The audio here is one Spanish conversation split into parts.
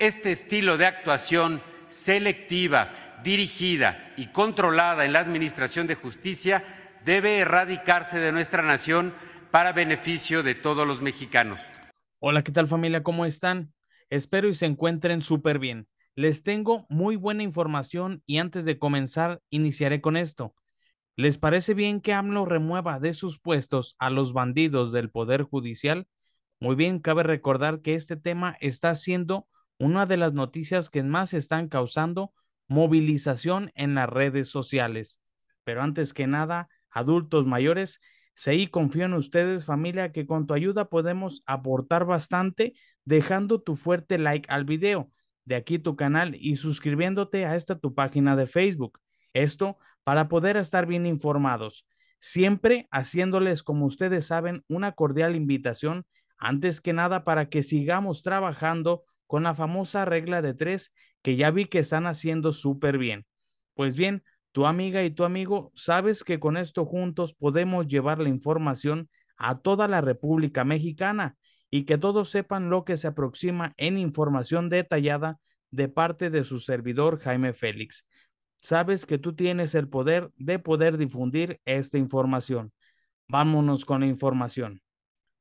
este estilo de actuación selectiva, dirigida y controlada en la Administración de Justicia debe erradicarse de nuestra nación para beneficio de todos los mexicanos. Hola, ¿qué tal familia? ¿Cómo están? Espero y se encuentren súper bien. Les tengo muy buena información y antes de comenzar iniciaré con esto. ¿Les parece bien que AMLO remueva de sus puestos a los bandidos del Poder Judicial? Muy bien, cabe recordar que este tema está siendo una de las noticias que más están causando movilización en las redes sociales. Pero antes que nada, adultos mayores, sí confío en ustedes, familia, que con tu ayuda podemos aportar bastante dejando tu fuerte like al video, de aquí tu canal y suscribiéndote a esta tu página de Facebook. Esto para poder estar bien informados, siempre haciéndoles, como ustedes saben, una cordial invitación, antes que nada, para que sigamos trabajando con la famosa regla de tres que ya vi que están haciendo súper bien. Pues bien, tu amiga y tu amigo, sabes que con esto juntos podemos llevar la información a toda la República Mexicana y que todos sepan lo que se aproxima en información detallada de parte de su servidor Jaime Félix. Sabes que tú tienes el poder de poder difundir esta información. Vámonos con la información.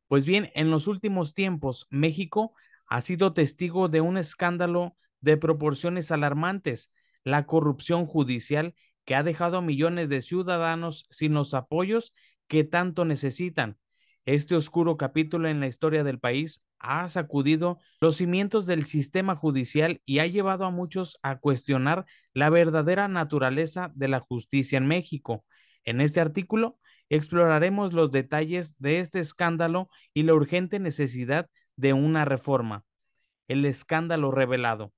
Pues bien, en los últimos tiempos, México ha sido testigo de un escándalo de proporciones alarmantes, la corrupción judicial que ha dejado a millones de ciudadanos sin los apoyos que tanto necesitan. Este oscuro capítulo en la historia del país ha sacudido los cimientos del sistema judicial y ha llevado a muchos a cuestionar la verdadera naturaleza de la justicia en México. En este artículo exploraremos los detalles de este escándalo y la urgente necesidad de una reforma, el escándalo revelado.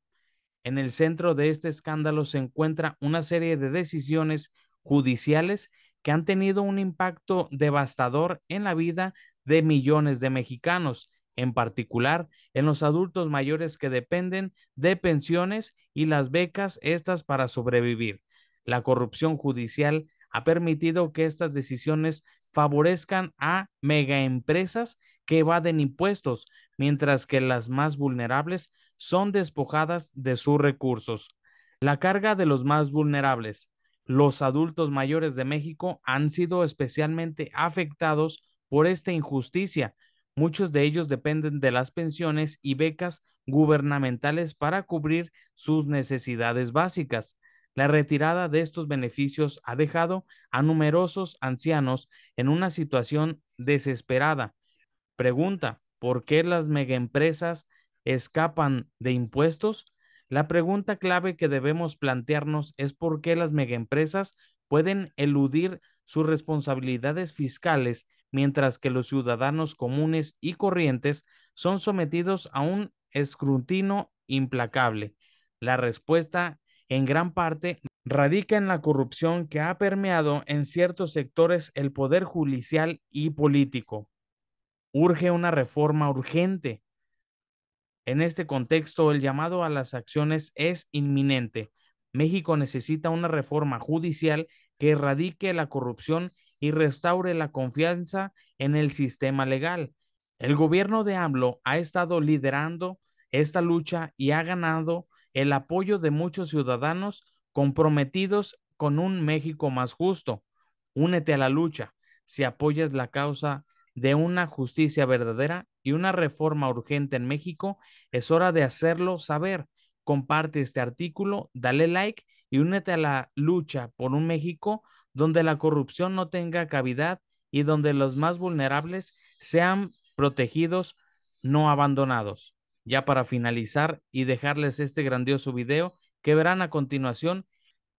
En el centro de este escándalo se encuentra una serie de decisiones judiciales que han tenido un impacto devastador en la vida de millones de mexicanos, en particular en los adultos mayores que dependen de pensiones y las becas estas para sobrevivir. La corrupción judicial ha permitido que estas decisiones favorezcan a megaempresas que evaden impuestos, mientras que las más vulnerables son despojadas de sus recursos. La carga de los más vulnerables, los adultos mayores de México, han sido especialmente afectados por esta injusticia. Muchos de ellos dependen de las pensiones y becas gubernamentales para cubrir sus necesidades básicas. La retirada de estos beneficios ha dejado a numerosos ancianos en una situación desesperada. Pregunta, ¿por qué las megaempresas escapan de impuestos? La pregunta clave que debemos plantearnos es por qué las megaempresas pueden eludir sus responsabilidades fiscales mientras que los ciudadanos comunes y corrientes son sometidos a un escrutinio implacable. La respuesta en gran parte radica en la corrupción que ha permeado en ciertos sectores el poder judicial y político. Urge una reforma urgente. En este contexto, el llamado a las acciones es inminente. México necesita una reforma judicial que erradique la corrupción y restaure la confianza en el sistema legal. El gobierno de AMLO ha estado liderando esta lucha y ha ganado el apoyo de muchos ciudadanos comprometidos con un México más justo. Únete a la lucha si apoyas la causa de una justicia verdadera y una reforma urgente en México. Es hora de hacerlo saber. Comparte este artículo, dale like y únete a la lucha por un México donde la corrupción no tenga cavidad y donde los más vulnerables sean protegidos, no abandonados ya para finalizar y dejarles este grandioso video que verán a continuación,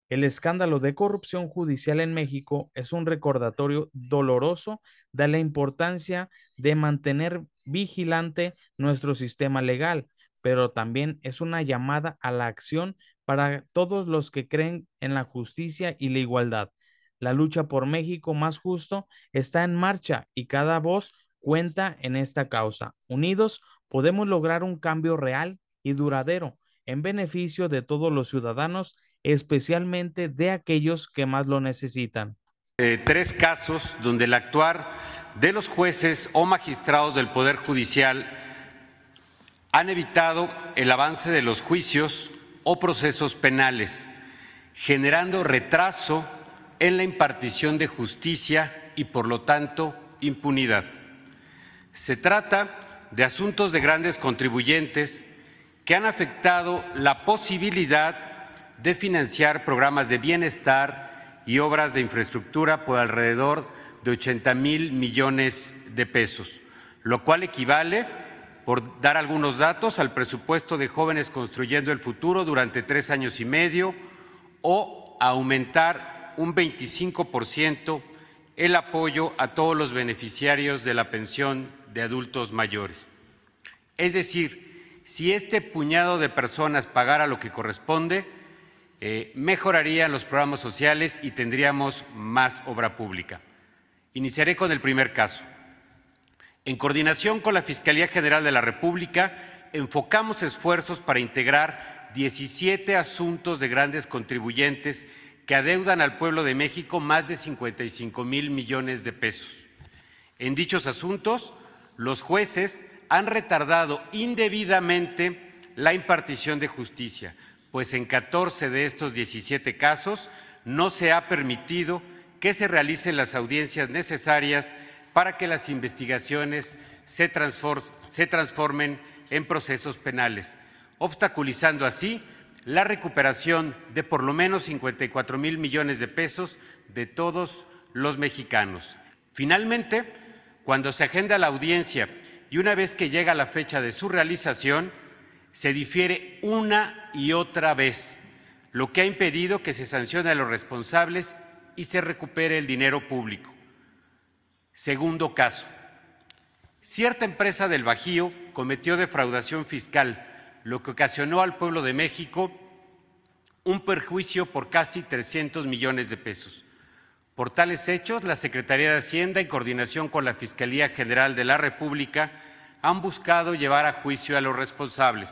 el escándalo de corrupción judicial en México es un recordatorio doloroso de la importancia de mantener vigilante nuestro sistema legal, pero también es una llamada a la acción para todos los que creen en la justicia y la igualdad. La lucha por México más justo está en marcha y cada voz cuenta en esta causa. Unidos podemos lograr un cambio real y duradero en beneficio de todos los ciudadanos, especialmente de aquellos que más lo necesitan. Eh, tres casos donde el actuar de los jueces o magistrados del Poder Judicial han evitado el avance de los juicios o procesos penales, generando retraso en la impartición de justicia y, por lo tanto, impunidad. Se trata de asuntos de grandes contribuyentes que han afectado la posibilidad de financiar programas de bienestar y obras de infraestructura por alrededor de 80 mil millones de pesos, lo cual equivale, por dar algunos datos, al presupuesto de jóvenes construyendo el futuro durante tres años y medio o aumentar un 25 el apoyo a todos los beneficiarios de la pensión de adultos mayores. Es decir, si este puñado de personas pagara lo que corresponde, eh, mejorarían los programas sociales y tendríamos más obra pública. Iniciaré con el primer caso. En coordinación con la Fiscalía General de la República, enfocamos esfuerzos para integrar 17 asuntos de grandes contribuyentes que adeudan al pueblo de México más de 55 mil millones de pesos. En dichos asuntos los jueces han retardado indebidamente la impartición de justicia, pues en 14 de estos 17 casos no se ha permitido que se realicen las audiencias necesarias para que las investigaciones se, transformen en procesos penales, obstaculizando así la recuperación de por lo menos 54 mil millones de pesos de todos los mexicanos. Finalmente, cuando se agenda la audiencia y una vez que llega la fecha de su realización, se difiere una y otra vez, lo que ha impedido que se sancione a los responsables y se recupere el dinero público. Segundo caso. Cierta empresa del Bajío cometió defraudación fiscal, lo que ocasionó al pueblo de México un perjuicio por casi 300 millones de pesos. Por tales hechos, la Secretaría de Hacienda, en coordinación con la Fiscalía General de la República, han buscado llevar a juicio a los responsables.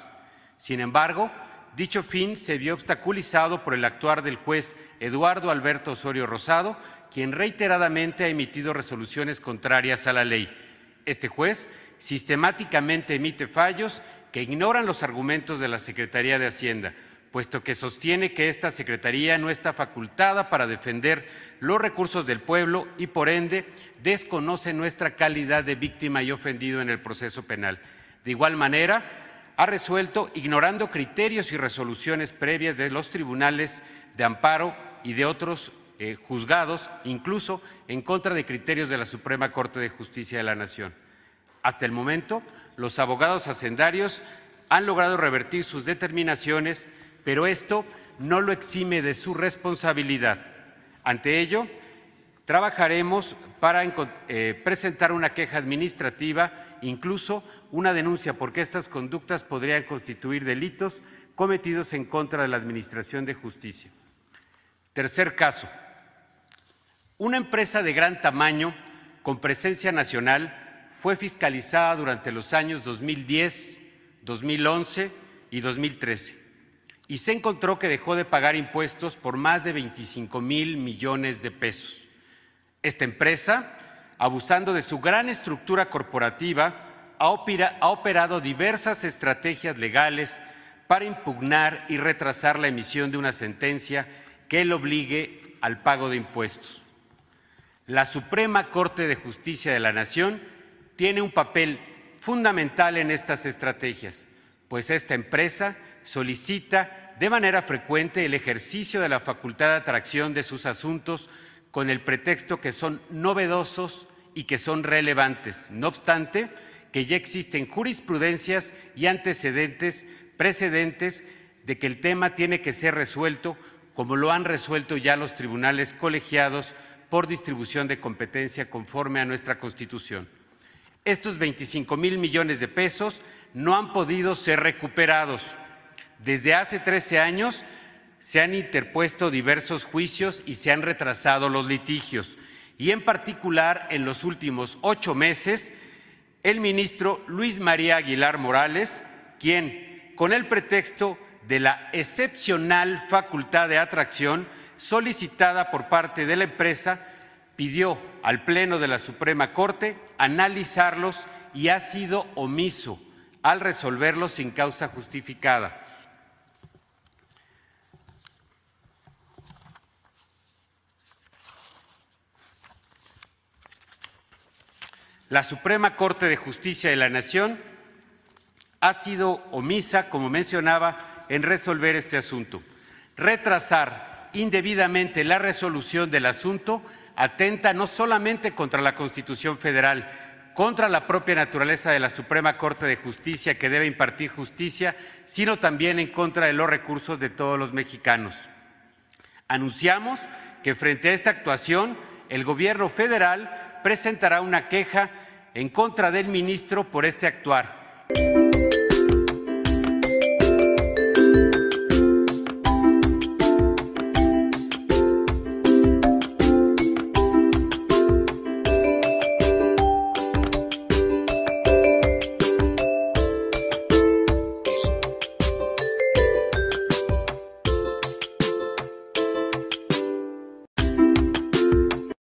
Sin embargo, dicho fin se vio obstaculizado por el actuar del juez Eduardo Alberto Osorio Rosado, quien reiteradamente ha emitido resoluciones contrarias a la ley. Este juez sistemáticamente emite fallos que ignoran los argumentos de la Secretaría de Hacienda puesto que sostiene que esta Secretaría no está facultada para defender los recursos del pueblo y, por ende, desconoce nuestra calidad de víctima y ofendido en el proceso penal. De igual manera, ha resuelto ignorando criterios y resoluciones previas de los tribunales de amparo y de otros eh, juzgados, incluso en contra de criterios de la Suprema Corte de Justicia de la Nación. Hasta el momento, los abogados hacendarios han logrado revertir sus determinaciones pero esto no lo exime de su responsabilidad. Ante ello, trabajaremos para eh, presentar una queja administrativa, incluso una denuncia, porque estas conductas podrían constituir delitos cometidos en contra de la Administración de Justicia. Tercer caso, una empresa de gran tamaño con presencia nacional fue fiscalizada durante los años 2010, 2011 y 2013 y se encontró que dejó de pagar impuestos por más de 25 mil millones de pesos. Esta empresa, abusando de su gran estructura corporativa, ha operado diversas estrategias legales para impugnar y retrasar la emisión de una sentencia que le obligue al pago de impuestos. La Suprema Corte de Justicia de la Nación tiene un papel fundamental en estas estrategias, pues esta empresa solicita de manera frecuente el ejercicio de la facultad de atracción de sus asuntos con el pretexto que son novedosos y que son relevantes. No obstante, que ya existen jurisprudencias y antecedentes, precedentes de que el tema tiene que ser resuelto como lo han resuelto ya los tribunales colegiados por distribución de competencia conforme a nuestra Constitución. Estos 25 mil millones de pesos no han podido ser recuperados desde hace 13 años se han interpuesto diversos juicios y se han retrasado los litigios. Y en particular, en los últimos ocho meses, el ministro Luis María Aguilar Morales, quien, con el pretexto de la excepcional facultad de atracción solicitada por parte de la empresa, pidió al Pleno de la Suprema Corte analizarlos y ha sido omiso al resolverlos sin causa justificada. la Suprema Corte de Justicia de la Nación ha sido omisa, como mencionaba, en resolver este asunto. Retrasar indebidamente la resolución del asunto atenta no solamente contra la Constitución Federal, contra la propia naturaleza de la Suprema Corte de Justicia que debe impartir justicia, sino también en contra de los recursos de todos los mexicanos. Anunciamos que frente a esta actuación, el Gobierno federal presentará una queja en contra del ministro por este actuar.